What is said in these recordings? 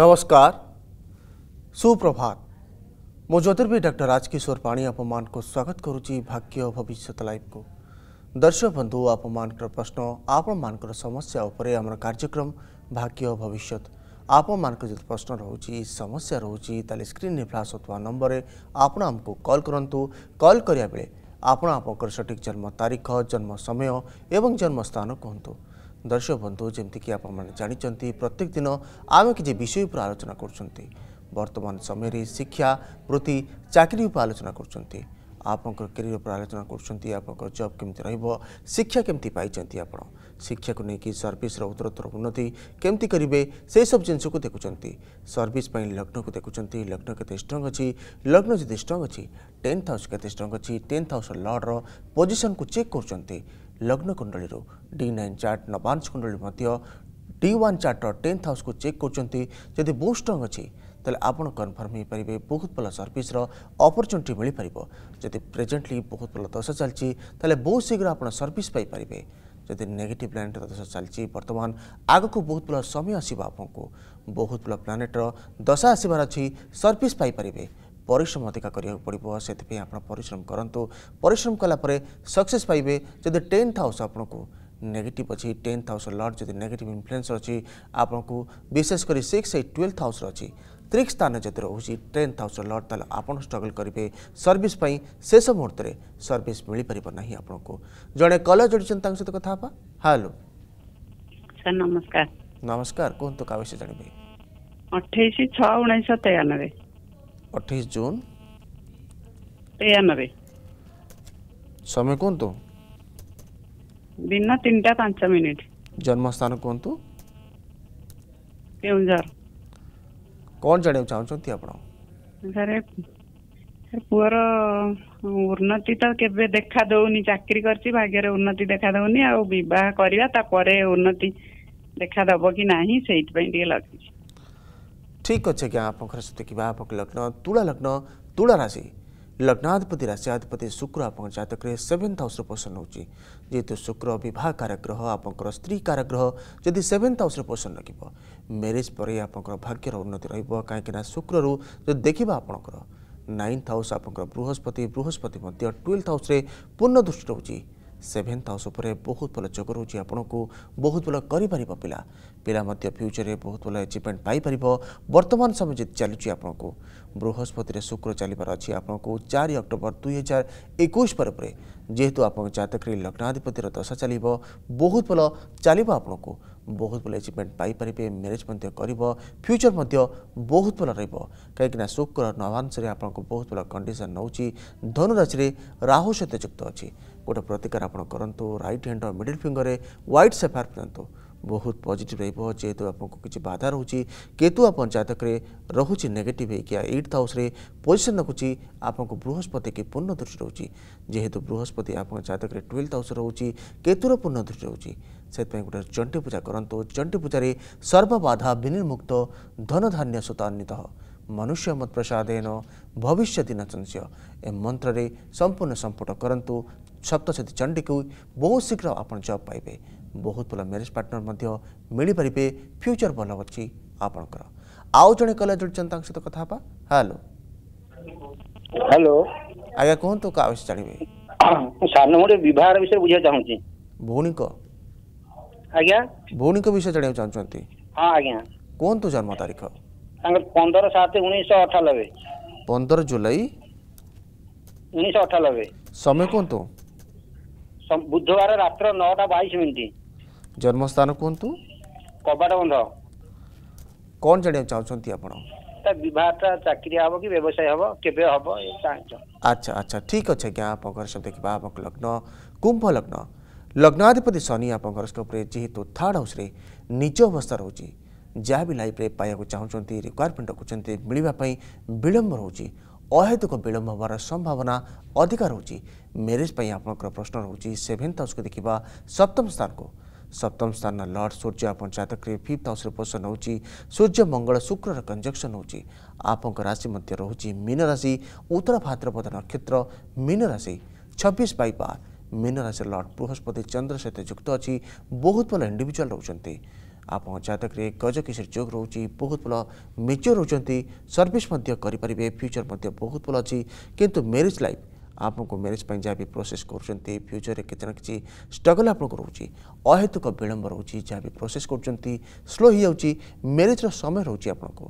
नमस्कार सुप्रभात ମୁଁ ଜ୍ୟୋତିର୍ବି ଡକ୍ଟର ରାଜକିଶୋର ପାଣି ଆପଣମାନଙ୍କୁ ସ୍ୱାଗତ କରୁଛି ଭାଗ୍ୟ ଭବିଷ୍ୟତ ଲାଇଭ୍କୁ ଦର୍ଶକ ବନ୍ଧୁ ଆପଣମାନଙ୍କର ପ୍ରଶ୍ନ ଆପଣମାନଙ୍କର ସମସ୍ୟା ଉପରେ ଆମର କାର୍ଯ୍ୟକ୍ରମ ଭାଗ୍ୟ ଭବିଷ୍ୟତ ଆପଣମାନଙ୍କର ଯଦି ପ୍ରଶ୍ନ ରହୁଛି ସମସ୍ୟା ରହୁଛି ତାହେଲେ ସ୍କ୍ରିନ୍ରେ ଫ୍ଲାସ୍ ହେଉଥିବା ନମ୍ବରରେ ଆପଣ ଆମକୁ କଲ୍ କରନ୍ତୁ କଲ୍ କରିବା ବେଳେ ଆପଣ ଆପଣଙ୍କର ସଠିକ୍ ଜନ୍ମ ତାରିଖ ଜନ୍ମ ସମୟ ଏବଂ ଜନ୍ମ ସ୍ଥାନ କୁହନ୍ତୁ दर्शक बंधु जमीक आप जानते प्रत्येक दिन आम किसी विषय पर आलोचना करतमान समय शिक्षा वृत्ति चाकरी पर आलोचना कर कैरियर पर आलोचना करब कमी रिक्षा केमती पाई आप शिक्षा को लेकिन सर्विस उत्तरोत्तर उन्नति केमती करेंगे से सब जिनस देखुं सर्विस लग्न को देखुं लग्न के स्ट्रंग अच्छी लग्न जी स्ट्रंग अच्छी टेन्थ हाउस के स्ट्रंग अच्छी टेन्थ हाउस लर्ड्र पोजिशन को चेक कर लग्न कुण्डीहरू डि नाइन चार्ट नवान्स कुण्डली डि वान् चाट्र टेन्थ को चेक गर्छ बहुत स्ट्रङ अहि त कन्फर्म हुन्छ बहुत भए सर्भिस र अपर्च्युनिटी मिपार जति प्रेजेन्टली बहुत भएर दशा चाहिँ बहुत शीघ्र आर्भिस पै पारे जिम्मि नेगेटिभ प्लेट्र दशा चाहिँ आग को बहुत भयो समय आस्यो आउँ बहुत भयो प्लानेट्र दशा आसबार अझै सर्भिस पापे ପରିଶ୍ରମ ଅଧିକା କରିବାକୁ ପଡ଼ିବ ସେଥିପାଇଁ ଆପଣ ପରିଶ୍ରମ କରନ୍ତୁ ପରିଶ୍ରମ କଲାପରେ ସକ୍ସେସ୍ ପାଇବେ ଯଦି ଟେନ୍ଥ ହାଉସ୍ ଆପଣଙ୍କୁ ନେଗେଟିଭ୍ ଅଛି ଟେନ୍ଥ ହାଉସ୍ ଲର୍ଡ଼ ଯଦି ନେଗେଟିଭ୍ ଇନଫ୍ଲୁଏନ୍ସ ଅଛି ଆପଣଙ୍କୁ ବିଶେଷ କରି ସିକ୍ସ ଏଇ ଟୁଏଲ୍ଥ ହାଉସ୍ର ଅଛି त्रिक स्थान जति रोज टेन्थ हाउस लर्ड त आउँ स्ट्रगल गरे सर्भिस शेष मुहूर्तले सर्भिस मिपार नै आपणको जन कल जोडिन्छ सहित कथा हेलो सर नमस्कार नमस्कार कुहु का विषय जाने अठाइस छ उन्नाइस तेयानब्बे अट्ठाईस जून ତେୟାନବେ ସମୟ କୁହନ୍ତୁ ଦିନ ତିନିଟା ପାଞ୍ଚ ମିନିଟ୍ ଜନ୍ମସ୍ଥାନ କୁହନ୍ତୁ କେଉଁଝର କ'ଣ ଜାଣିବାକୁ ଚାହୁଁଛନ୍ତି ଆପଣ ସାର୍ ପୁଅର ଉନ୍ନତି ତ କେବେ ଦେଖା ଦଉନି ଚାକିରି କରିଛି ଭାଗ୍ୟରେ ଉନ୍ନତି ଦେଖା ଦଉନି ଆଉ ବିବାହ କରିବା ତାପରେ ଉନ୍ନତି ଦେଖା ଦବ କି ନାହିଁ ସେଇଥିପାଇଁ ଟିକେ ଲାଗୁଛି ठीक अच्छे ଆଜ୍ଞା आप ସହିତ आप लग्न तुला ତୁଳା ଲଗ୍ନ राशि ରାଶି लग्नाधिपति राशिधिपति शुक्र आप जातक सेभेन्थ हाउस पोषण होती जेहेतु शुक्र बहुत कारक ग्रह स्त्री कारक जदि सेभेन्थ हाउस पोषण लगे मेरेज पर आप भाग्यर उन्नति रही शुक्र रू जो देखा आपंकर नाइन्थ हाउस आप बृहस्पति बृहस्पति ट्वेल्थ हाउस पूर्ण दृष्टि रोचे सेभेन्थ हाउस बहुत भन्नु जोग रहेछ आउनु बहुत पिला गरिपार मध्य पिया फ्युचरे बहुत भए एचिभमेन्ट पापरब वर्तमान समय चाहिँ आपणको बृहस्पति र शुक्र अछि अब आप अक्टोबर दुई हजार एकै पर्ने जिप चाहिँ त लग्नाधिपतिर दशा चाहिँ बहुत भयो चल्यो आपणको बहुत भए एचिभमेन्ट पापे म्यारेज मध्य फ्युचर बहुत भए रह काहीँक शुक्र नवांशले आउँछ बहुत भन्नु कन्डिसन नहुँछ धनु राशि राहुस अझै गोटे प्रतिकार आप करूँ रईट हैंड और मिडिल फिंगर व्हाइट सेफार पिंतु बहुत पजिट रेहतु तो आपको किसी बाधा रोचे केतु आप जतक रोचे नेगेट होट हाउस पोजिशन रखुच्छी आपको बृहस्पति की पूर्ण दृष्टि रोचे जेहेतु बृहस्पति आप जतक ट्वेल्थ हाउस रोचे केतुर पूर्ण दृष्टि रोचे से चंडी पूजा करूँ तो चंडी पूजा सर्वबाधा विनिर्मुक्त धनधान्य सुतान्वित मनुष्य मत प्रसाद भविष्य दिन संशय ए मंत्र संपूर्ण संपुट करूँ सप्त चंडी को बहुत शीघ्र आप जब पाइबे बहुत भल म्यारेज पार्टनर मिल पारे फ्यूचर भल अच्छी आपणकर आउ जे कले जुड़ सहित कथा हेलो हेलो आज्ञा कहत क्या विषय जानवे सान बहार विषय बुझा चाहूँ भूणी को आज्ञा भूणी को विषय जानवा चाहते हाँ आज्ञा कहत तो जन्म तारीख पंदर सात उन्नीस अठानबे पंदर जुलाई उन्नीस समय कहतु तो? ବୁଧବାର ରାତ୍ର ନଅଟା ବାଇଶ ମିନିଟ୍ ଜନ୍ମସ୍ଥାନ କୁହନ୍ତୁ କବାଟବନ୍ଧ କ'ଣ ଜାଣିବାକୁ ଚାହୁଁଛନ୍ତି ଆପଣ ତା ବିବାହଟା ଚାକିରି ହେବ କି ବ୍ୟବସାୟ ହେବ କେବେ ହେବ ଆଚ୍ଛା ଆଚ୍ଛା ଠିକ୍ ଅଛି ଆଜ୍ଞା ଆପଣଙ୍କର ସବୁ ଦେଖିବା ଆପଣଙ୍କ ଲଗ୍ନ କୁମ୍ଭ ଲଗ୍ନ ଲଗ୍ନାଧିପତି ଶନି ଆପଣଙ୍କର ସ୍କୋପ୍ରେ ଯେହେତୁ ଥାର୍ଡ଼ ହାଉସ୍ରେ ନିଜ ଅବସ୍ଥା ରହୁଛି ଯାହା ବି ଲାଇଫ୍ରେ ପାଇବାକୁ ଚାହୁଁଛନ୍ତି ରିକ୍ୱାରମେଣ୍ଟ ରଖୁଛନ୍ତି ମିଳିବା ପାଇଁ ବିଳମ୍ବ ରହୁଛି ଅହେତୁକ ବିଳମ୍ବ ହେବାର ସମ୍ଭାବନା ଅଧିକ ରହୁଛି ମ୍ୟାରେଜ୍ ପାଇଁ ଆପଣଙ୍କର ପ୍ରଶ୍ନ ରହୁଛି ସେଭେନ୍ଥ ହାଉସ୍କୁ ଦେଖିବା ସପ୍ତମ ସ୍ଥାନକୁ ସପ୍ତମ ସ୍ଥାନ ଲର୍ଡ଼ ସୂର୍ଯ୍ୟ ଆପଣ ଜାତକରେ ଫିଫ୍ଥ ହାଉସ୍ରେ ପୋଷଣ ହେଉଛି ସୂର୍ଯ୍ୟ ମଙ୍ଗଳ ଶୁକ୍ରର କଞ୍ଜକ୍ସନ୍ ହେଉଛି ଆପଣଙ୍କ ରାଶି ମଧ୍ୟ ରହୁଛି ମୀନ ରାଶି ଉତ୍ତର ଭାଦ୍ରପଦ ନକ୍ଷତ୍ର ମୀନ ରାଶି ଛବିଶ ବାଇ ବାର ମୀନ ରାଶିର ଲର୍ଡ଼ ବୃହସ୍ପତି ଚନ୍ଦ୍ର ସହିତ ଯୁକ୍ତ ଅଛି ବହୁତ ଭଲ ଇଣ୍ଡିଭିଜୁଆଲ୍ ରହୁଛନ୍ତି ଆପଣ ଜାତକରେ ଗଜକିଶୋର ଯୋଗ ରହୁଛି ବହୁତ ଭଲ ମେଜର ରହୁଛନ୍ତି ସର୍ଭିସ୍ ମଧ୍ୟ କରିପାରିବେ ଫ୍ୟୁଚର୍ ମଧ୍ୟ ବହୁତ ଭଲ ଅଛି କିନ୍ତୁ ମ୍ୟାରେଜ୍ ଲାଇଫ୍ ଆପଣଙ୍କୁ ମ୍ୟାରେଜ୍ ପାଇଁ ଯାହା ବି ପ୍ରୋସେସ୍ କରୁଛନ୍ତି ଫ୍ୟୁଚର୍ରେ କିଛି ନା କିଛି ଷ୍ଟ୍ରଗଲ୍ ଆପଣଙ୍କୁ ରହୁଛି ଅହେତୁକ ବିଳମ୍ବ ରହୁଛି ଯାହା ବି ପ୍ରୋସେସ୍ କରୁଛନ୍ତି ସ୍ଲୋ ହୋଇଯାଉଛି ମ୍ୟାରେଜ୍ର ସମୟ ରହୁଛି ଆପଣଙ୍କୁ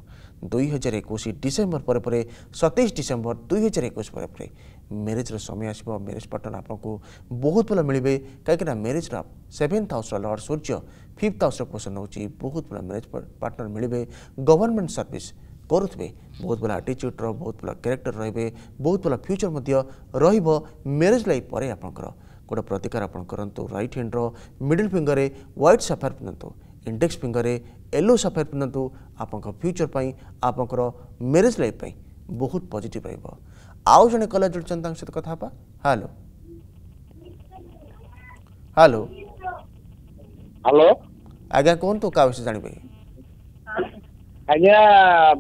ଦୁଇ ହଜାର ଏକୋଇଶ ଡିସେମ୍ବର ପରେ ପରେ ସତେଇଶ ଡିସେମ୍ବର ଦୁଇ ହଜାର ଏକୋଇଶ ପରେ ପରେ मेरेज समय आसो मेरेज पार्टनर आपको बहुत भल मिले कहीं मेरेजर सेभेन्थ हाउस लर्ड सूर्य फिफ्थ हाउस पोषण हो बहुत भल मेरेज पार्टनर मिले गवर्नमेंट सर्विस करुवे बहुत भल आटीच्यूड बहुत भल क्यारेक्टर रे बहुत भल फ्यूचर रेरेज लाइफ पर आपंकर गोटे प्रतिकार आप right hand middle finger white sapphire पिंधतु इंडेक्स फिंगर येलो सफायर पिंधतु आप फ्यूचर पर आपंकर मेरेज लाइफ बहुत पजिट र ଆଉ ଜଣେ କଲର୍ ଜୁଡ଼ୁଛନ୍ତି ତାଙ୍କ ସହିତ କଥା ହେବା ହ୍ୟାଲୋ ହ୍ୟାଲୋ ହ୍ୟାଲୋ ଆଜ୍ଞା କୁହନ୍ତୁ କାହା ବିଷୟରେ ଜାଣିବେ ଆଜ୍ଞା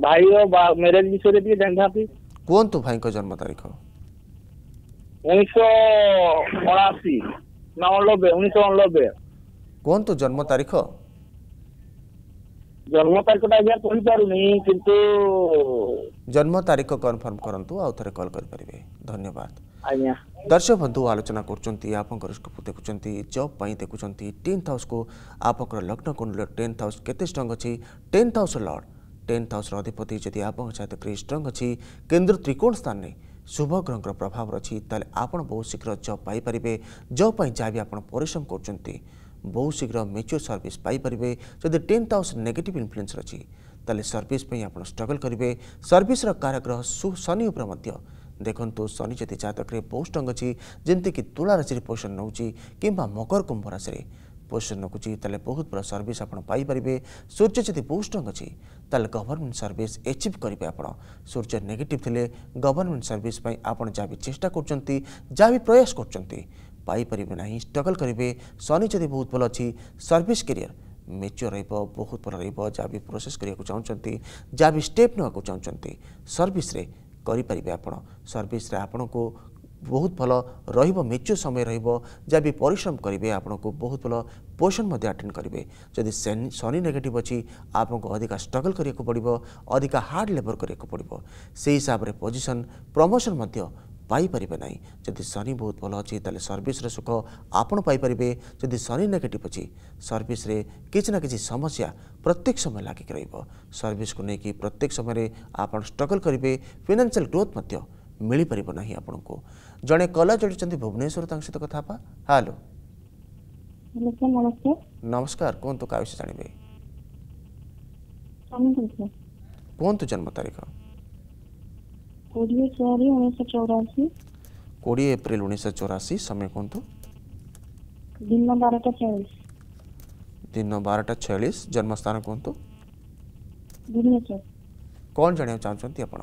ଭାଇ ମ୍ୟାରେଜ ବିଷୟରେ ଟିକେ ଜାଣିଥାନ୍ତି କୁହନ୍ତୁ ଭାଇଙ୍କ ଜନ୍ମ ତାରିଖ ଉଣେଇଶହ ଅଣାଅଶୀ ନା ଅଣଲବେ ଉଣେଇଶହ ଅଣଲବେ କୁହନ୍ତୁ ଜନ୍ମ ତାରିଖ जन्म तारीख तो आज दर्शक बंधु आलोचना करप देखुं जब्पी देखुं टेन्थ हाउस को आप लग्न कुंडली टेन्थ हाउस केंग अच्छी tenth house lord tenth house अधिपति जी आप स्ट्रंग अच्छी केन्द्र त्रिकोण स्थान में शुभ ग्रह प्रभाव अच्छी तेल आपत बहुत शीघ्र जब पाइपे जब जहाँ भी आप्रम करती ବହୁ ଶୀଘ୍ର ମେଚ୍ୟୁର୍ ସର୍ଭିସ୍ ପାଇପାରିବେ ଯଦି ଟେନ୍ଥ ହାଉସ୍ ନେଗେଟିଭ୍ ଇନଫ୍ଲୁଏନ୍ସ ଅଛି ତାହେଲେ ସର୍ଭିସ୍ ପାଇଁ ଆପଣ ଷ୍ଟ୍ରଗଲ୍ କରିବେ ସର୍ଭିସ୍ର କାରଗ୍ରହ ସୁ ଶନି ଉପରେ ମଧ୍ୟ ଦେଖନ୍ତୁ ଶନି ଯଦି ଜାତକରେ ବହୁ ଷ୍ଟ୍ରଙ୍ଗ ଅଛି ଯେମିତିକି ତୁଳା ରାଶିରେ ପୋଜିସନ୍ ନେଉଛି କିମ୍ବା ମକର କୁମ୍ଭ ରାଶିରେ ପୋଜିସନ୍ ରଖୁଛି ତାହେଲେ ବହୁତ ବଡ଼ ସର୍ଭିସ୍ ଆପଣ ପାଇପାରିବେ ସୂର୍ଯ୍ୟ ଯଦି ବହୁତ ଷ୍ଟ୍ରଙ୍ଗ ଅଛି ତାହେଲେ ଗଭର୍ଣ୍ଣମେଣ୍ଟ ସର୍ଭିସ୍ ଏଚିଭ୍ କରିବେ ଆପଣ ସୂର୍ଯ୍ୟ ନେଗେଟିଭ୍ ଥିଲେ ଗଭର୍ଣ୍ଣମେଣ୍ଟ ସର୍ଭିସ୍ ପାଇଁ ଆପଣ ଯାହା ବି ଚେଷ୍ଟା କରୁଛନ୍ତି ଯାହା ବି ପ୍ରୟାସ କରୁଛନ୍ତି ପାଇପାରିବେ ନାହିଁ ଷ୍ଟ୍ରଗଲ୍ କରିବେ ଶନି ଯଦି ବହୁତ ଭଲ ଅଛି ସର୍ଭିସ୍ କ୍ୟାରିୟର ମେଚ୍ୟୋର ରହିବ ବହୁତ ଭଲ ରହିବ ଯାହା ବି ପ୍ରୋସେସ୍ କରିବାକୁ ଚାହୁଁଛନ୍ତି ଯାହା ବି ଷ୍ଟେପ୍ ନେବାକୁ ଚାହୁଁଛନ୍ତି ସର୍ଭିସ୍ରେ କରିପାରିବେ ଆପଣ ସର୍ଭିସ୍ରେ ଆପଣଙ୍କୁ ବହୁତ ଭଲ ରହିବ ମେଚ୍ୟୋର ସମୟ ରହିବ ଯାହା ବି ପରିଶ୍ରମ କରିବେ ଆପଣଙ୍କୁ ବହୁତ ଭଲ ପୋଜିସନ୍ ମଧ୍ୟ ଆଟେଣ୍ଡ କରିବେ ଯଦି ଶନି ନେଗେଟିଭ୍ ଅଛି ଆପଣଙ୍କୁ ଅଧିକା ଷ୍ଟ୍ରଗଲ୍ କରିବାକୁ ପଡ଼ିବ ଅଧିକା ହାର୍ଡ଼ ଲେବର୍ କରିବାକୁ ପଡ଼ିବ ସେହି ହିସାବରେ ପୋଜିସନ୍ ପ୍ରମୋସନ୍ ମଧ୍ୟ पाइपर ना जदि शनि बहुत भल अच्छी तेल सर्विस सुख आपरे जदि शनि नेगेटिव अच्छी सर्विस किसी ना कि समस्या प्रत्येक समय लगिक रर्विस को लेकिन प्रत्येक समय आप स्ट्रगल करेंगे फिनान्सील ग्रोथ मिलपर ना आपन को जड़े कला जोड़ी भुवनेश्वर सहित कथा पा हालो नमस्कार कहतु क्या जानवे कहतु जन्म तारीख କୋଡ଼ିଏ ଚାରି ଉଣେଇଶହ ଚଉରାଅଶୀ କୋଡ଼ିଏ ଏପ୍ରିଲ ଉଣେଇଶହ ଚଉରାଅଶୀ ସମୟ କୁହନ୍ତୁ ଦିନ ବାରଟା ଛୟାଳିଶ ଦିନ ବାରଟା ଛୟାଳିଶ ଜନ୍ମସ୍ଥାନ କୁହନ୍ତୁ ଭୁବନେଶ୍ୱର କ'ଣ ଜାଣିବାକୁ ଚାହୁଁଛନ୍ତି ଆପଣ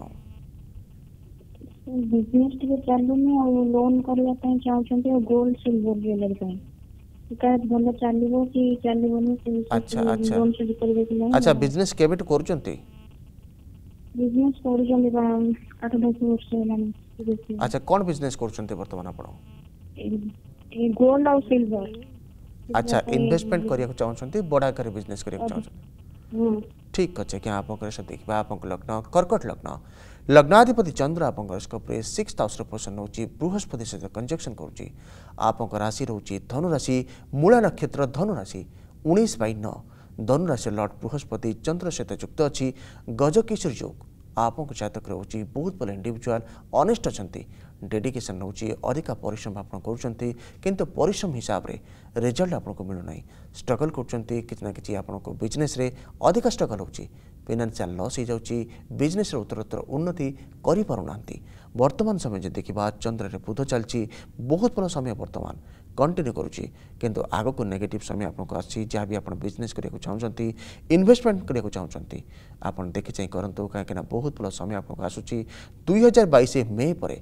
ବିଜନେସ୍ ଟିକେ ଚାଲୁନି ଆଉ ଲୋନ୍ କରିବା ପାଇଁ ଚାହୁଁଛନ୍ତି ଆଉ ଗୋଲ୍ଡ ସିଲଭର ଜୁଏଲାରୀ ପାଇଁ ଭଲ ଚାଲିବ କି ଚାଲିବନି ଆଚ୍ଛା ଆଚ୍ଛା ଆଚ୍ଛା ବିଜନେସ୍ କେବେଠୁ କରୁଛନ୍ତି বিজনেস করুছন্তি আঠ দশ বর্ষ হেলানি আচ্ছা কোন বিজনেস করছন্তি বর্তমান আপন এই গোল্ড আর সিলভার আচ্ছা ইনভেস্টমেন্ট করিয়া চাহুছন্তি বড় আকারে বিজনেস করিয়া চাহুছন্তি ठीक अच्छे क्या आप देखा आप लग्न कर्कट लग्न लग्नाधिपति चंद्र आप सिक्स हाउस पोषण रोच बृहस्पति सहित कंजक्शन कर राशि रोचे धनुराशि मूला नक्षत्र धनुराशि उन्नीस बै नौ ଧନୁରାଶି ଲର୍ଡ଼ ବୃହସ୍ପତି ଚନ୍ଦ୍ର ସହିତ ଯୁକ୍ତ ଅଛି ଗଜକିଶୋର ଯୋଗ ଆପଣଙ୍କ ଜାତକ ରହୁଛି ବହୁତ ଭଲ ଇଣ୍ଡିଭିଜୁଆଲ ଅନେଷ୍ଟ ଅଛନ୍ତି ଡେଡିକେସନ୍ ରହୁଛି ଅଧିକା ପରିଶ୍ରମ ଆପଣ କରୁଛନ୍ତି କିନ୍ତୁ ପରିଶ୍ରମ ହିସାବରେ ରେଜଲ୍ଟ ଆପଣଙ୍କୁ ମିଳୁନାହିଁ ଷ୍ଟ୍ରଗଲ୍ କରୁଛନ୍ତି କିଛି ନା କିଛି ଆପଣଙ୍କ ବିଜନେସ୍ରେ ଅଧିକା ଷ୍ଟ୍ରଗଲ୍ ହେଉଛି ଫିନାନ୍ସିଆଲ ଲସ୍ ହୋଇଯାଉଛି ବିଜନେସ୍ର ଉତ୍ତରୋତ୍ତର ଉନ୍ନତି କରିପାରୁନାହାନ୍ତି ବର୍ତ୍ତମାନ ସମୟ ଯଦି ଦେଖିବା ଚନ୍ଦ୍ରରେ ବୁଧ ଚାଲିଛି ବହୁତ ଭଲ ସମୟ ବର୍ତ୍ତମାନ कंटिन्यू करुच्ची कितु आग को नेगेटिव समय आपको आँ जहाँ भी आप बिजनेस करने चाहते इनभेस्टमेंट कर चाहते आप देखि चाहे करूँ कहीं बहुत भल समय आपको आसूसी दुई हजार बैस मे पर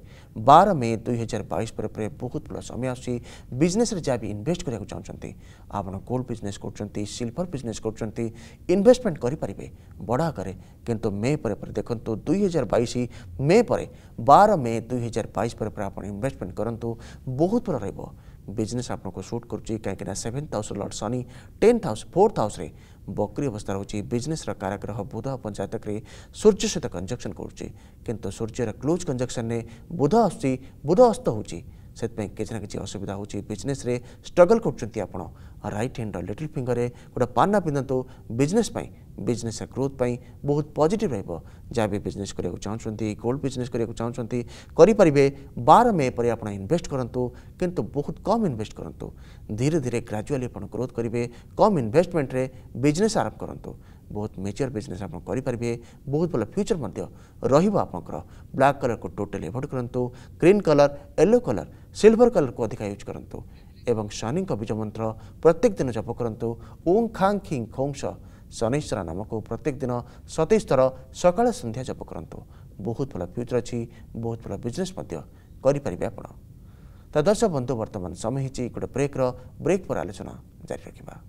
बार मे दुई हजार बैस पर बहुत भल समय आसूसी बिजनेस जहाँ भी इनभेस्ट करा चाहते आप गोल्ड बिजनेस कर सिल्भर बिजनेस कर इनभेस्टमेंट करें बड़ आकर कितु मे पर देखो दुई हजार बैश मे पर बार मे दुई हजार बैस पर आप इनभेस्टमेंट करूँ बहुत भल रहा बिजनेस आपको सुट कर कहीं सेवेन थाउस लड़ सनि टेन थाउस फोर थाउस बकरी अवस्था रोचे बिजनेस काराग्रह बुध पंचायत के सूर्य सहित कंजक्शन करुँचे किंतु सूर्यर क्लोज कंजक्शन में बुध अस्त हो से किसी ना कि असुविधा होजनेस स्ट्रगल कर रईट हेंड रिटिल फिंगर में गोटे पाना पिंधतु बिजनेस बिजनेस ग्रोथ पर बहुत पजिट रहा भी बिजनेस करा चाहते गोल्ड बिजनेस करा चाहते करें बार मे पर आप इनभेस्ट करूँ किंतु बहुत कम इनभेस्ट करूँ धीरे धीरे ग्राजुआली आप ग्रोथ करेंगे कम इनभेस्टमेंट बिजनेस आरंभ करूँ बहुत मेजर बिजनेस आपारे बहुत फ्यूचर भन्नु फ्युचरमा रहेको कलर को टोटाली एभर्ड गरु green colour yellow colour silver colour को यूज कलरको एवं शनि गरु बीज मंत्र प्रत्येक दिन जप कु उङ खाङ खिङ खोङ सनैश्वर नामको प्रत्येक दिन सतैसर सकाल सन्ध्या जप क्युचर अहिले बहुत भयो बिजनेस गरिपारे आपन त दर्शक बन्धु बर्तमान समय हुन्छ गए ब्रेक र ब्रेक पर आलोचना जारी रक